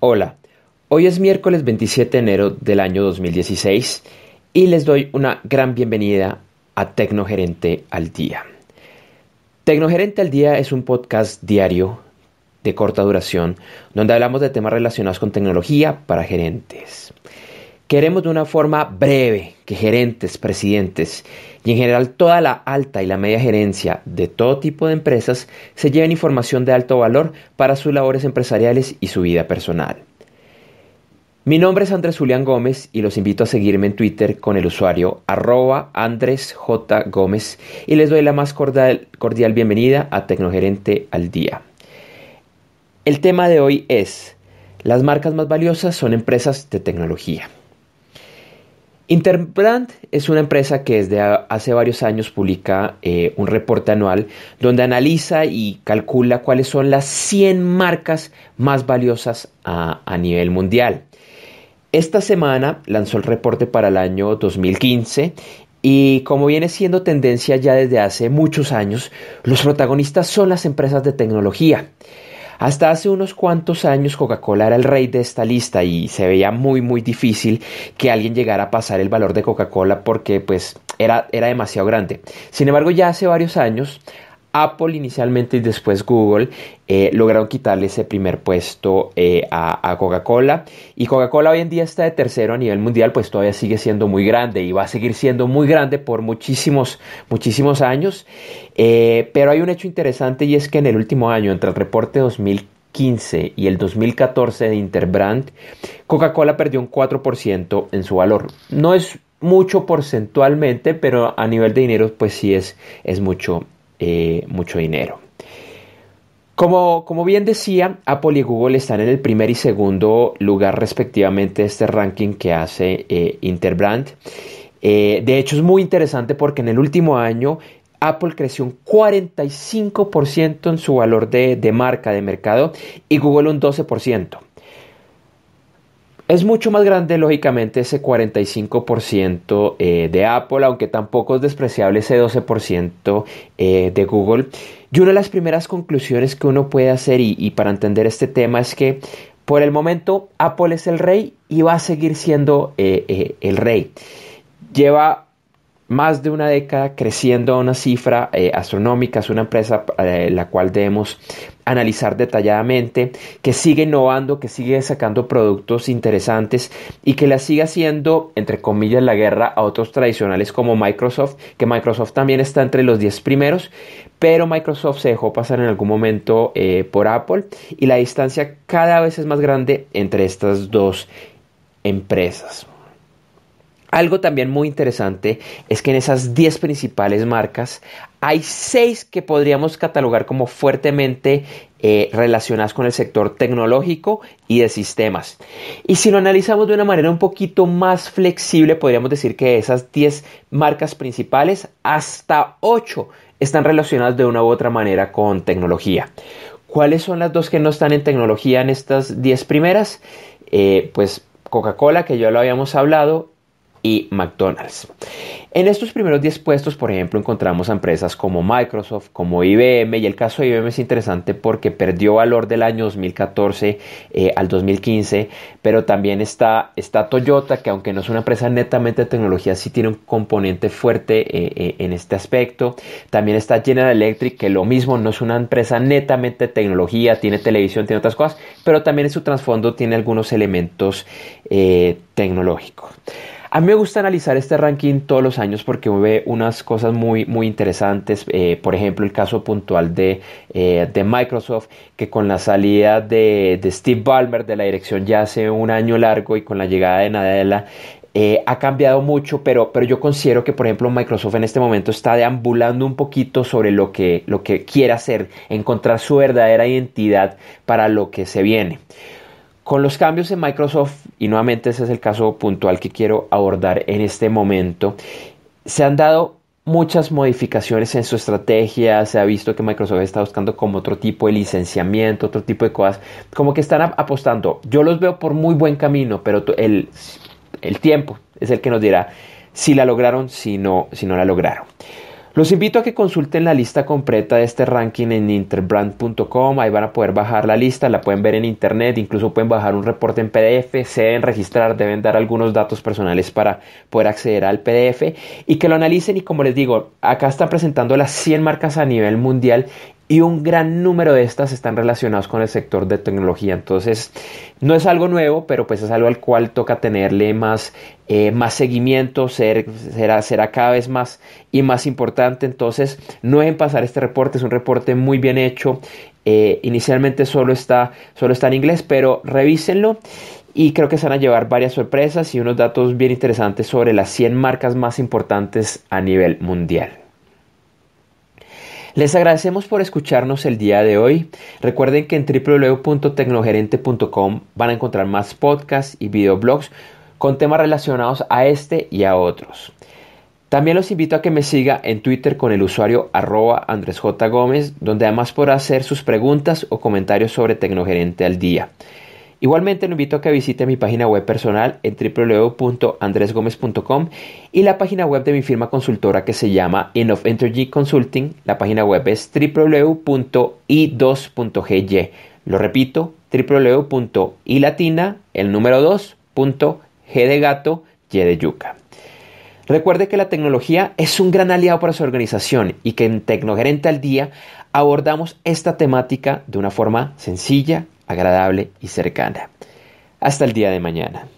Hola, hoy es miércoles 27 de enero del año 2016 y les doy una gran bienvenida a Tecnogerente al Día. Tecnogerente al Día es un podcast diario de corta duración donde hablamos de temas relacionados con tecnología para gerentes. Queremos de una forma breve que gerentes, presidentes y en general toda la alta y la media gerencia de todo tipo de empresas se lleven información de alto valor para sus labores empresariales y su vida personal. Mi nombre es Andrés Julián Gómez y los invito a seguirme en Twitter con el usuario arroba Andrés J. Gómez y les doy la más cordial bienvenida a Tecnogerente al Día. El tema de hoy es, las marcas más valiosas son empresas de tecnología. Interbrand es una empresa que desde hace varios años publica eh, un reporte anual donde analiza y calcula cuáles son las 100 marcas más valiosas a nivel mundial. Esta semana lanzó el reporte para el año 2015 y como viene siendo tendencia ya desde hace muchos años, los protagonistas son las empresas de tecnología. Hasta hace unos cuantos años Coca-Cola era el rey de esta lista y se veía muy muy difícil que alguien llegara a pasar el valor de Coca-Cola porque pues era, era demasiado grande. Sin embargo, ya hace varios años Apple inicialmente y después Google eh, lograron quitarle ese primer puesto eh, a, Coca-Cola. Y Coca-Cola hoy en día está de tercero a nivel mundial, pues todavía sigue siendo muy grande y va a seguir siendo muy grande por muchísimos, muchísimos años. Eh, pero hay un hecho interesante y es que en el último año, entre el reporte 2015 y el 2014 de Interbrand, Coca-Cola perdió un 4% en su valor. No es mucho porcentualmente, pero a nivel de dinero, pues sí es, es mucho, eh, mucho dinero. Como, como, bien decía, Apple y Google están en el primer y segundo lugar respectivamente de este ranking que hace eh, Interbrand. Eh, de hecho es muy interesante porque en el último año Apple creció un 45% en su valor de, de marca de mercado y Google un 12%. Es mucho más grande, lógicamente, ese 45% eh, de Apple, aunque tampoco es despreciable ese 12% eh, de Google. Y una de las primeras conclusiones que uno puede hacer y, para entender este tema es que por el momento Apple es el rey y va a seguir siendo eh, el rey. Lleva más de una década creciendo a una cifra eh, astronómica, es una empresa eh, la cual debemos analizar detalladamente, que sigue innovando, que sigue sacando productos interesantes y que la sigue haciendo, entre comillas, la guerra a otros tradicionales como Microsoft, que Microsoft también está entre los 10 primeros, pero Microsoft se dejó pasar en algún momento eh, por Apple y la distancia cada vez es más grande entre estas dos empresas. Algo también muy interesante es que en esas 10 principales marcas hay 6 que podríamos catalogar como fuertemente eh, relacionadas con el sector tecnológico y de sistemas. Y si lo analizamos de una manera un poquito más flexible, podríamos decir que de esas 10 marcas principales, hasta 8 están relacionadas de una u otra manera con tecnología. ¿Cuáles son las dos que no están en tecnología en estas 10 primeras? Eh, pues Coca-Cola, que ya lo habíamos hablado, McDonald's. En estos primeros 10 puestos, por ejemplo, encontramos empresas como Microsoft, como IBM, y el caso de IBM es interesante porque perdió valor del año 2014 eh, al 2015, pero también está, está Toyota, que aunque no es una empresa netamente de tecnología, sí tiene un componente fuerte eh, eh, en este aspecto. También está General Electric, que lo mismo no es una empresa netamente de tecnología, tiene televisión, tiene otras cosas, pero también en su trasfondo tiene algunos elementos tecnológicos. A mí me gusta analizar este ranking todos los años porque ve unas cosas muy, muy interesantes. Eh, por ejemplo, el caso puntual de, eh, Microsoft, que con la salida de, Steve Ballmer de la dirección ya hace un año largo y con la llegada de Nadella, eh, ha cambiado mucho, pero, pero yo considero que, por ejemplo, Microsoft en este momento está deambulando un poquito sobre lo que, lo que quiere hacer, encontrar su verdadera identidad para lo que se viene. Con los cambios en Microsoft, y nuevamente ese es el caso puntual que quiero abordar en este momento, se han dado muchas modificaciones en su estrategia, se ha visto que Microsoft está buscando como otro tipo de licenciamiento, otro tipo de cosas, como que están apostando. Yo los veo por muy buen camino, pero el, el tiempo es el que nos dirá si la lograron, si no, si no la lograron. Los invito a que consulten la lista completa de este ranking en interbrand.com. Ahí van a poder bajar la lista, la pueden ver en internet, incluso pueden bajar un reporte en PDF, se deben registrar, deben dar algunos datos personales para poder acceder al PDF y que lo analicen. Y como les digo, acá están presentando las 100 marcas a nivel mundial y un gran número de estas están relacionados con el sector de tecnología. Entonces, no es algo nuevo, pero pues es algo al cual toca tenerle más, eh, más seguimiento, será, será cada vez más y más importante. Entonces, no dejen pasar este reporte, es un reporte muy bien hecho. Eh, inicialmente solo está, solo está en inglés, pero revísenlo y creo que se van a llevar varias sorpresas y unos datos bien interesantes sobre las 100 marcas más importantes a nivel mundial. Les agradecemos por escucharnos el día de hoy. Recuerden que en www.tecnogerente.com van a encontrar más podcasts y videoblogs con temas relacionados a este y a otros. También los invito a que me siga en Twitter con el usuario arroba Andrés J. Gómez, donde además podrá hacer sus preguntas o comentarios sobre Tecnogerente al día. Igualmente lo invito a que visite mi página web personal en www.andresgomez.com y la página web de mi firma consultora que se llama Enough Energy Consulting. La página web es www.i2.gy. Lo repito, www.ilatina, el número 2.g de gato, y de yuca. Recuerde que la tecnología es un gran aliado para su organización y que en Tecnogerente al Día abordamos esta temática de una forma sencilla, agradable y cercana. Hasta el día de mañana.